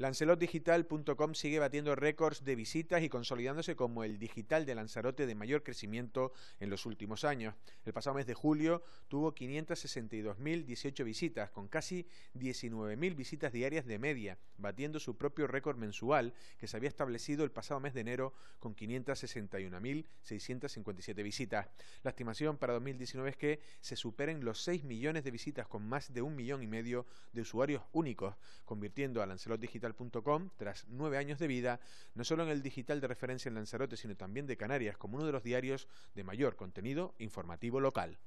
Lancelotdigital.com sigue batiendo récords de visitas y consolidándose como el digital de Lanzarote de mayor crecimiento en los últimos años. El pasado mes de julio tuvo 562.018 visitas, con casi 19.000 visitas diarias de media, batiendo su propio récord mensual que se había establecido el pasado mes de enero con 561.657 visitas. La estimación para 2019 es que se superen los 6 millones de visitas con más de un millón y medio de usuarios únicos, convirtiendo a Lancelot com tras nueve años de vida, no solo en el digital de referencia en Lanzarote, sino también de Canarias, como uno de los diarios de mayor contenido informativo local.